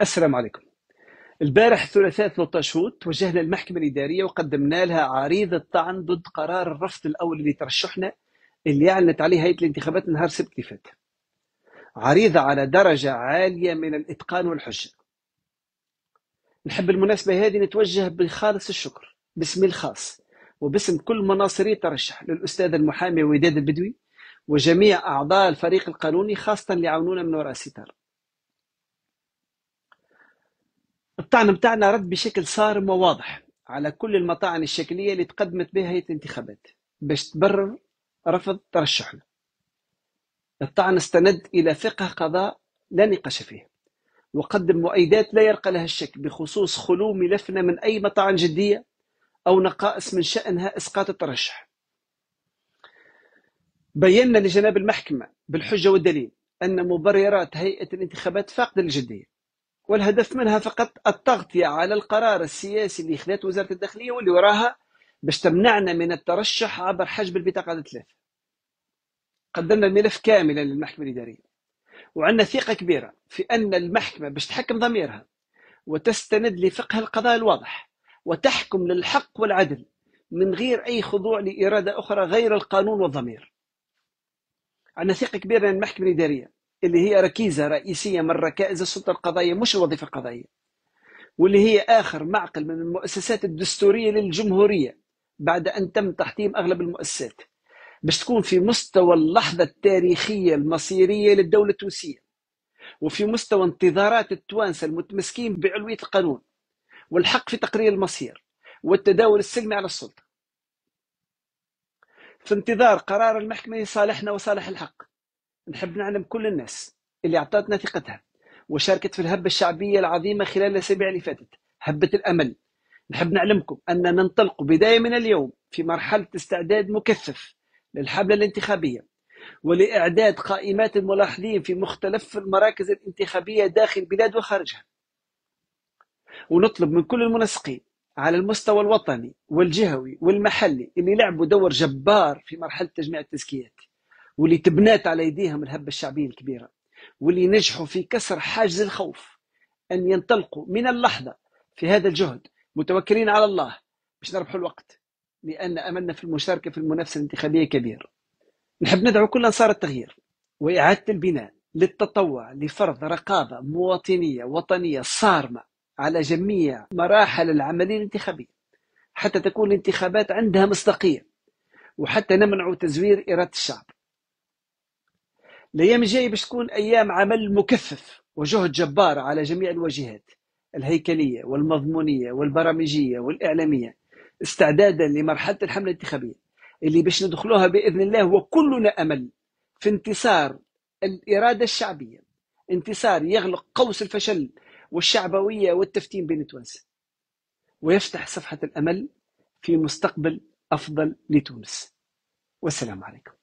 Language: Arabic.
السلام عليكم البارح الثلاثاء 13 هود توجهنا للمحكمة الإدارية وقدمنا لها عريضة طعن ضد قرار الرفض الأول اللي ترشحنا اللي أعلنت عليه هيئة الانتخابات نهار السبت اللي فات عريضة على درجة عالية من الإتقان والحجة نحب المناسبة هذه نتوجه بخالص الشكر باسمي الخاص وباسم كل مناصري ترشح للأستاذ المحامي وداد البدوي وجميع أعضاء الفريق القانوني خاصة اللي عاونونا من وراء الستار الطعن بتاعنا رد بشكل صارم وواضح على كل المطاعن الشكلية اللي تقدمت بها هيئة الانتخابات باش تبرر رفض ترشحنا الطعن استند إلى فقه قضاء لا نقاش فيه وقدم مؤيدات لا يرقى لها الشك بخصوص خلو ملفنا من أي مطاعن جدية أو نقائص من شأنها إسقاط الترشح بينا لجناب المحكمة بالحجة والدليل أن مبررات هيئة الانتخابات فاقدة للجدية والهدف منها فقط التغطية على القرار السياسي اللي خذته وزارة الداخلية واللي وراها باش تمنعنا من الترشح عبر حجب البطاقة الثلاثة قدمنا الملف كاملا للمحكمة الإدارية وعندنا ثقة كبيرة في أن المحكمة باش تحكم ضميرها وتستند لفقه القضاء الواضح وتحكم للحق والعدل من غير أي خضوع لإرادة أخرى غير القانون والضمير عندنا ثقة كبيرة من المحكمة الإدارية اللي هي ركيزة رئيسية من ركائز السلطة القضائية مش الوظيفة القضائية واللي هي آخر معقل من المؤسسات الدستورية للجمهورية بعد أن تم تحطيم أغلب المؤسسات باش تكون في مستوى اللحظة التاريخية المصيرية للدولة التونسية وفي مستوى انتظارات التوانسة المتمسكين بعلوية القانون والحق في تقرير المصير والتداول السلمي على السلطة في انتظار قرار المحكمة صالحنا وصالح الحق نحب نعلم كل الناس اللي اعطتنا ثقتها وشاركت في الهبه الشعبيه العظيمه خلال الاسابيع اللي فاتت هبه الامل نحب نعلمكم اننا ننطلق بدايه من اليوم في مرحله استعداد مكثف للحمله الانتخابيه ولاعداد قائمات الملاحظين في مختلف المراكز الانتخابيه داخل البلاد وخارجها ونطلب من كل المنسقين على المستوى الوطني والجهوي والمحلي اللي لعبوا دور جبار في مرحله تجميع التزكيات واللي تبنات على يديهم الهبة الشعبية الكبيرة واللي نجحوا في كسر حاجز الخوف أن ينطلقوا من اللحظة في هذا الجهد متوكلين على الله باش نربحوا الوقت لأن أملنا في المشاركة في المنافسة الانتخابية كبير نحب ندعو كل أنصار التغيير وإعادة البناء للتطوع لفرض رقابة مواطنية وطنية صارمة على جميع مراحل العملية الانتخابية حتى تكون الانتخابات عندها مصداقية وحتى نمنع تزوير إرادة الشعب الايام الجايه باش تكون ايام عمل مكثف وجهد جبار على جميع الواجهات الهيكليه والمضمونيه والبرامجيه والاعلاميه استعدادا لمرحله الحمله الانتخابيه اللي باش ندخلوها باذن الله وكلنا امل في انتصار الاراده الشعبيه انتصار يغلق قوس الفشل والشعبويه والتفتين بين تونس ويفتح صفحه الامل في مستقبل افضل لتونس والسلام عليكم